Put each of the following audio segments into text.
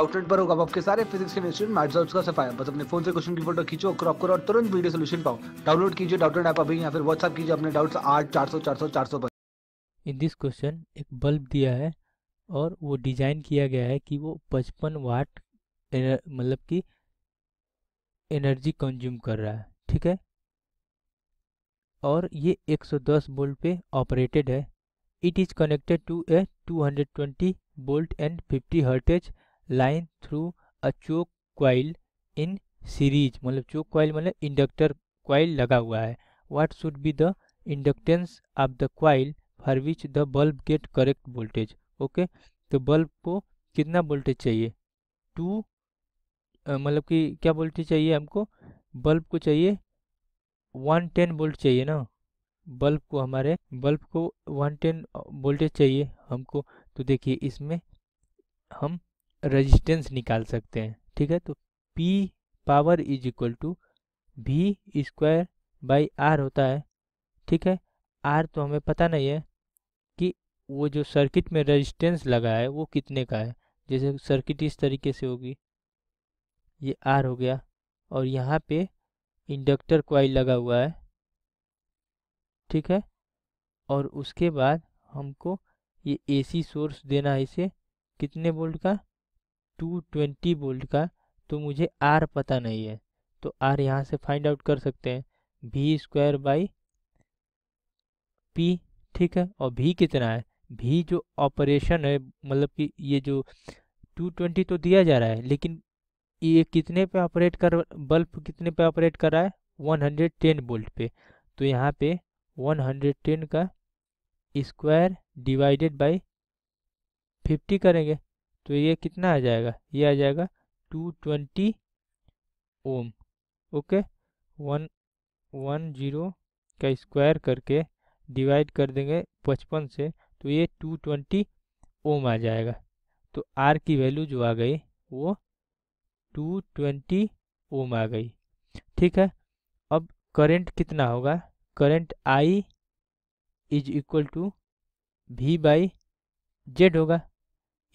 outlet पर होगा आपके सारे फिजिक्स केमिस्ट्री मैथ्स और उसका सफाया बस अपने फोन से क्वेश्चन की फोटो खींचो क्रॉप करो और तुरंत वीडियो सोल्यूशन पाओ डाउनलोड कीजिए डाउटलेट ऐप अभी या फिर व्हाट्सअप कीजिए अपने डाउट्स आठ चार सौ चार सौ चार सौ पर इन दिस क्वेश्चन एक बल्ब दिया है और वो डिजाइन किया गया है कि वो पचपन वाट मतलब कि एनर्जी कंज्यूम कर रहा है ठीक है और ये 110 वोल्ट पे ऑपरेटेड है it is connected to a 220 volt and 50 hertz line through a choke coil in series मतलब चोक क्वाइल मतलब इंडक्टर क्वाइल लगा हुआ है what should be the inductance of the coil for which the bulb get correct voltage okay तो bulb को कितना voltage चाहिए to मतलब कि क्या वोल्टेज चाहिए हमको बल्ब को चाहिए वन टेन वोल्ट चाहिए ना बल्ब को हमारे बल्ब को वन टेन वोल्टेज चाहिए हमको तो देखिए इसमें हम रेजिस्टेंस निकाल सकते हैं ठीक है तो P power is equal to V square by R होता है ठीक है आर तो हमें पता नहीं है कि वो जो सर्किट में रेजिस्टेंस लगा है वो कितने का है जैसे सर्किट इस तरीके से होगी ये आर हो गया और यहाँ पे इंडक्टर क्वाइल लगा हुआ है ठीक है और उसके बाद हमको ये एसी सोर्स देना है इसे कितने वोल्ट का टू ट्वेंटी वोल्ट का तो मुझे आर पता नहीं है तो आर यहाँ से फाइंड आउट कर सकते हैं भी स्क्वायर बाई पी ठीक है और भी कितना है भी जो ऑपरेशन है मतलब कि ये जो 220 तो दिया जा रहा है लेकिन ये कितने पे ऑपरेट कर बल्ब कितने पे ऑपरेट कर रहा है 110 वोल्ट पे तो यहाँ पे 110 का स्क्वायर डिवाइडेड बाई 50 करेंगे तो ये कितना आ जाएगा ये आ जाएगा two twenty ohm okay one one zero का स्क्वायर करके डिवाइड कर देंगे पचपन से तो ये टू ट्वेंटी ओम आ जाएगा तो आर की वैल्यू जो आ गई वो टू ट्वेंटी ओम आ गई ठीक है अब करंट कितना होगा current I is equal to V by Z होगा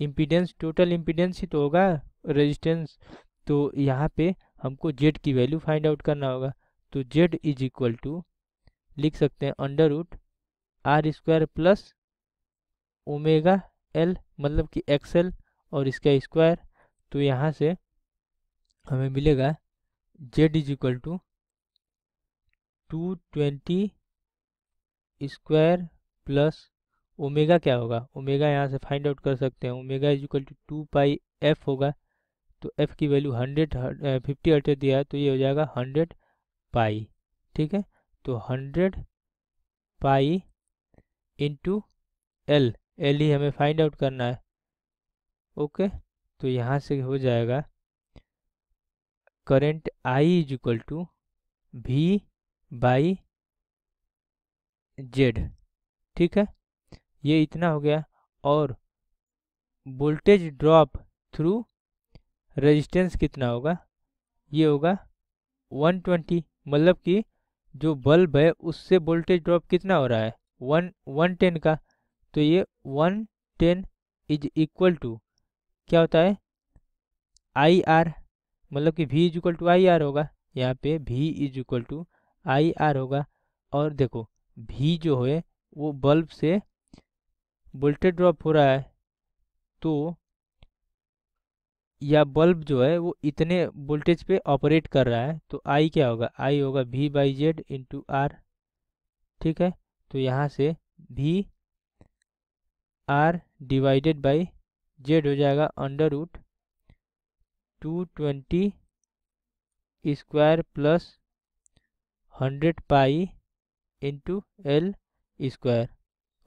इम्पीडेंस टोटल इम्पीडेंस ही तो होगा रेजिस्टेंस तो यहाँ पे हमको जेड की वैल्यू फाइंड आउट करना होगा तो जेड इज इक्वल टू लिख सकते हैं under root R square plus omega L मतलब कि एक्सएल और इसका स्क्वायर तो यहाँ से हमें मिलेगा Z is equal to two twenty square plus omega क्या होगा ओमेगा यहाँ से फाइंड आउट कर सकते हैं omega is equal to two pi F होगा तो एफ की वैल्यू हंड्रेड फिफ्टी हर्ट दिया है तो ये हो जाएगा हंड्रेड पाई ठीक है तो hundred pi into L L ही हमें फाइंड आउट करना है ओके तो यहाँ से हो जाएगा current I is equal to V by Z ठीक है ये इतना हो गया और वोल्टेज ड्रॉप थ्रू रेजिस्टेंस कितना होगा ये होगा 120 मतलब कि जो बल्ब है उससे वोल्टेज ड्रॉप कितना हो रहा है वन वन टेन का तो ये one ten is equal to क्या होता है आई आर मतलब कि V is equal to I R होगा यहाँ पे V is equal to I R होगा और देखो वी जो है वो बल्ब से वोल्टेज ड्रॉप हो रहा है तो या बल्ब जो है वो इतने वोल्टेज पे ऑपरेट कर रहा है तो आई क्या होगा आई होगा V by Z into R ठीक है तो यहाँ से V R divided by Z हो जाएगा under root two twenty square plus hundred pi into L square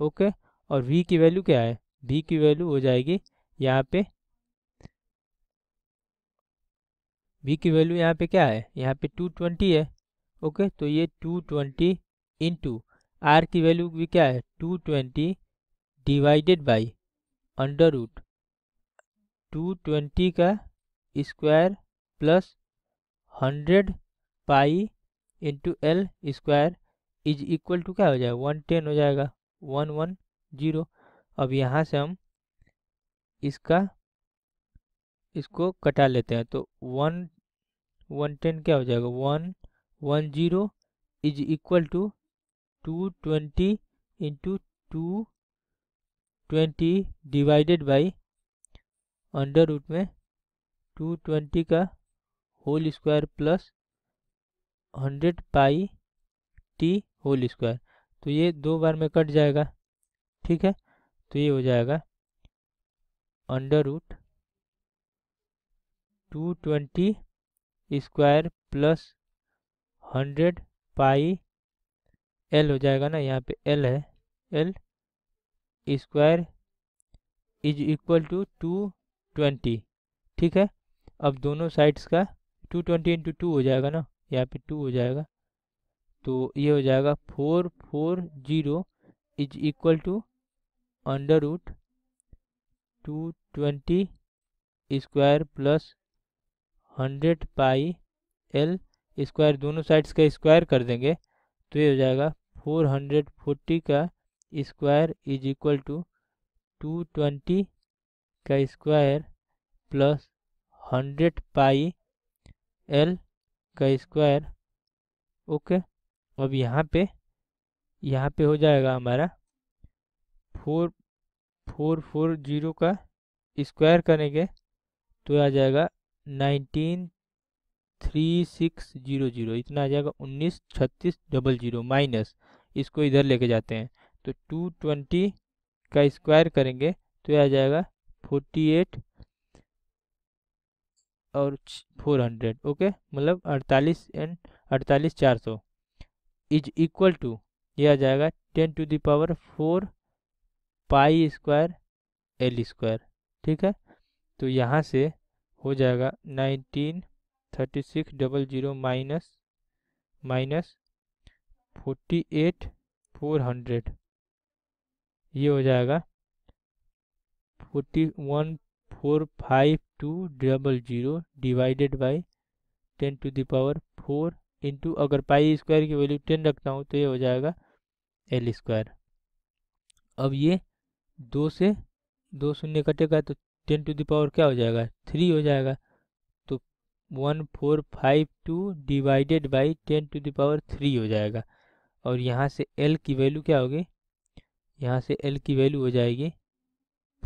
okay और v की वैल्यू क्या है v की वैल्यू हो जाएगी यहाँ पे v की वैल्यू यहाँ पे क्या है यहाँ पे टू ट्वेंटी है ओके तो ये टू ट्वेंटी इंटू आर की वैल्यू भी क्या है two twenty divided by under root two twenty का square plus hundred pi into L square is equal to क्या हो जाएगा वन टेन हो जाएगा वन वन जीरो अब यहाँ से हम इसका इसको कटा लेते हैं तो वन वन टेन क्या हो जाएगा one one zero is equal to two twenty into two twenty divided by under root में टू ट्वेंटी का whole square plus hundred pi टी होल स्क्वायर तो ये दो बार में कट जाएगा ठीक है तो ये हो जाएगा under root two twenty square plus hundred pi L हो जाएगा ना यहाँ पे एल है L square is equal to two twenty ठीक है अब दोनों साइड्स का टू ट्वेंटी इंटू टू हो जाएगा ना यहाँ पे टू हो जाएगा तो ये हो जाएगा four four zero is equal to under root two twenty square plus hundred pi L square दोनों साइड्स का स्क्वायर कर देंगे तो ये हो जाएगा फोर हंड्रेड फोर्टी का square is equal to two twenty का square plus hundred pi L का स्क्वायर ओके अब यहाँ पे यहाँ पे हो जाएगा हमारा फोर फोर फोर जीरो का स्क्वायर करेंगे तो आ जाएगा nineteen three six zero zero इतना आ जाएगा उन्नीस छत्तीस डबल जीरो माइनस इसको इधर लेके जाते हैं तो टू ट्वेंटी का स्क्वायर करेंगे तो आ जाएगा फोर्टी एट और फोर हंड्रेड ओके मतलब अड़तालीस एंड अड़तालीस चार सौ इज इक्वल टू ये आ जाएगा ten to the power four pi square L square ठीक है तो यहाँ से हो जाएगा nineteen thirty six double zero minus minus forty eight four hundred ये हो जाएगा forty one four five two double zero divided by ten to the power four into अगर पाई स्क्वायर की वैल्यू टेन रखता हूँ तो ये हो जाएगा एल स्क्वायर अब ये दो से दो शून्य कटेगा तो टेन टू दावर क्या हो जाएगा थ्री हो जाएगा तो one four five two divided by ten to the power three हो जाएगा और यहाँ से एल की वैल्यू क्या होगी यहाँ से एल की वैल्यू हो जाएगी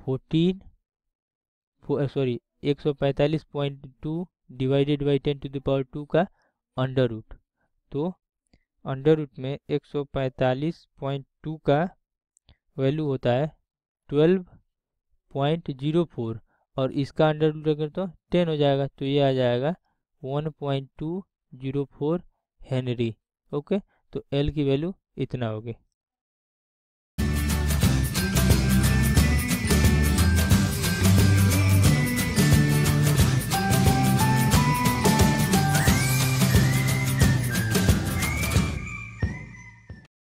फोर्टीन सॉरी एक सौ पैंतालीस point two divided by ten to the power two का अंडर रूट तो अंडर रूट में एक सौ पैंतालीस पॉइंट टू का वैल्यू होता है ट्वेल्व पॉइंट जीरो फोर और इसका अंडर रूट अगर तो टेन हो जाएगा तो ये आ जाएगा one point two zero four henry okay तो एल की वैल्यू इतना होगी